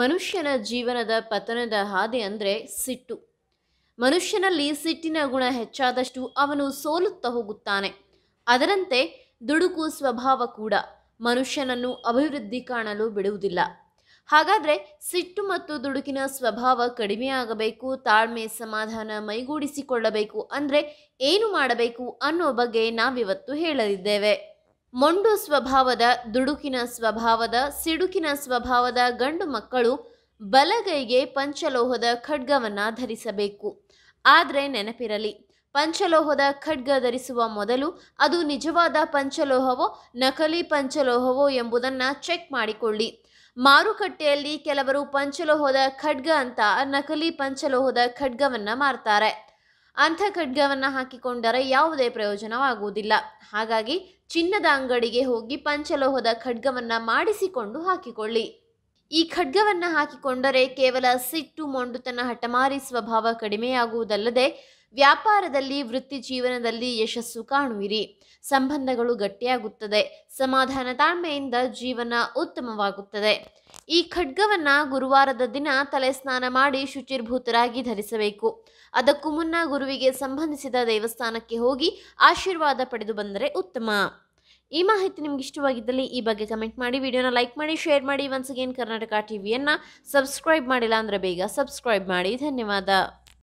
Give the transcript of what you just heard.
ಮನುಷ್ಯನ ಜೀವನದ ಪತನದ ಹಾದಿ ಅಂದರೆ ಸಿಟ್ಟು ಮನುಷ್ಯನಲ್ಲಿ ಸಿಟ್ಟಿನ ಗುಣ ಹೆಚ್ಚಾದಷ್ಟು ಅವನು ಸೋಲುತ್ತಾ ಹೋಗುತ್ತಾನೆ ಅದರಂತೆ ದುಡುಕು ಸ್ವಭಾವ ಕೂಡ ಮನುಷ್ಯನನ್ನು ಅಭಿವೃದ್ಧಿ ಕಾಣಲು ಬಿಡುವುದಿಲ್ಲ ಹಾಗಾದರೆ ಸಿಟ್ಟು ಮತ್ತು ದುಡುಕಿನ ಸ್ವಭಾವ ಕಡಿಮೆಯಾಗಬೇಕು ತಾಳ್ಮೆ ಸಮಾಧಾನ ಮೈಗೂಡಿಸಿಕೊಳ್ಳಬೇಕು ಅಂದರೆ ಏನು ಮಾಡಬೇಕು ಅನ್ನೋ ಬಗ್ಗೆ ನಾವಿವತ್ತು ಹೇಳಲಿದ್ದೇವೆ ಮೊಂಡು ಸ್ವಭಾವದ ದುಡುಕಿನ ಸ್ವಭಾವದ ಸಿಡುಕಿನ ಸ್ವಭಾವದ ಗಂಡು ಮಕ್ಕಳು ಬಲಗೈಗೆ ಪಂಚಲೋಹದ ಖಡ್ಗವನ್ನ ಧರಿಸಬೇಕು ಆದರೆ ನೆನಪಿರಲಿ ಪಂಚಲೋಹದ ಖಡ್ಗ ಧರಿಸುವ ಮೊದಲು ಅದು ನಿಜವಾದ ಪಂಚಲೋಹವೋ ನಕಲಿ ಪಂಚಲೋಹವೋ ಎಂಬುದನ್ನು ಚೆಕ್ ಮಾಡಿಕೊಳ್ಳಿ ಮಾರುಕಟ್ಟೆಯಲ್ಲಿ ಕೆಲವರು ಪಂಚಲೋಹದ ಖಡ್ಗ ಅಂತ ನಕಲಿ ಪಂಚಲೋಹದ ಖಡ್ಗವನ್ನು ಮಾರ್ತಾರೆ ಅಂಥ ಖಡ್ಗವನ್ನು ಹಾಕಿಕೊಂಡರೆ ಯಾವುದೇ ಪ್ರಯೋಜನವಾಗುವುದಿಲ್ಲ ಹಾಗಾಗಿ ಚಿನ್ನದ ಅಂಗಡಿಗೆ ಹೋಗಿ ಪಂಚಲೋಹದ ಖಡ್ಗವನ್ನು ಮಾಡಿಸಿಕೊಂಡು ಹಾಕಿಕೊಳ್ಳಿ ಈ ಖಡ್ಗವನ್ನು ಹಾಕಿಕೊಂಡರೆ ಕೇವಲ ಸಿಟ್ಟು ಮೊಂಡುತನ ಹಠಮಾರಿ ಸ್ವಭಾವ ಕಡಿಮೆಯಾಗುವುದಲ್ಲದೆ ವ್ಯಾಪಾರದಲ್ಲಿ ವೃತ್ತಿ ಜೀವನದಲ್ಲಿ ಯಶಸ್ಸು ಕಾಣುವಿರಿ ಸಂಬಂಧಗಳು ಗಟ್ಟಿಯಾಗುತ್ತದೆ ಸಮಾಧಾನ ತಾಳ್ಮೆಯಿಂದ ಜೀವನ ಉತ್ತಮವಾಗುತ್ತದೆ ಈ ಖಡ್ಗವನ್ನ ಗುರುವಾರದ ದಿನ ತಲೆ ಸ್ನಾನ ಮಾಡಿ ಶುಚಿರ್ಭೂತರಾಗಿ ಧರಿಸಬೇಕು ಅದಕ್ಕೂ ಮುನ್ನ ಗುರುವಿಗೆ ಸಂಬಂಧಿಸಿದ ದೇವಸ್ಥಾನಕ್ಕೆ ಹೋಗಿ ಆಶೀರ್ವಾದ ಪಡೆದು ಬಂದರೆ ಉತ್ತಮ ಈ ಮಾಹಿತಿ ನಿಮ್ಗೆ ಇಷ್ಟವಾಗಿದ್ದಲ್ಲಿ ಈ ಬಗ್ಗೆ ಕಮೆಂಟ್ ಮಾಡಿ ವಿಡಿಯೋನ ಲೈಕ್ ಮಾಡಿ ಶೇರ್ ಮಾಡಿ ಒನ್ಸ್ ಅಗೇನ್ ಕರ್ನಾಟಕ ಟಿವಿಯನ್ನು ಸಬ್ಸ್ಕ್ರೈಬ್ ಮಾಡಿಲ್ಲ ಅಂದರೆ ಬೇಗ ಸಬ್ಸ್ಕ್ರೈಬ್ ಮಾಡಿ ಧನ್ಯವಾದ